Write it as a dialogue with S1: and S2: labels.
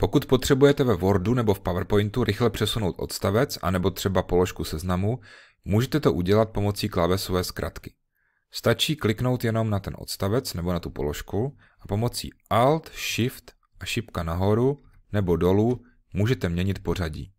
S1: Pokud potřebujete ve Wordu nebo v PowerPointu rychle přesunout odstavec anebo třeba položku seznamu, můžete to udělat pomocí klávesové zkratky. Stačí kliknout jenom na ten odstavec nebo na tu položku a pomocí Alt, Shift a šipka nahoru nebo dolů můžete měnit pořadí.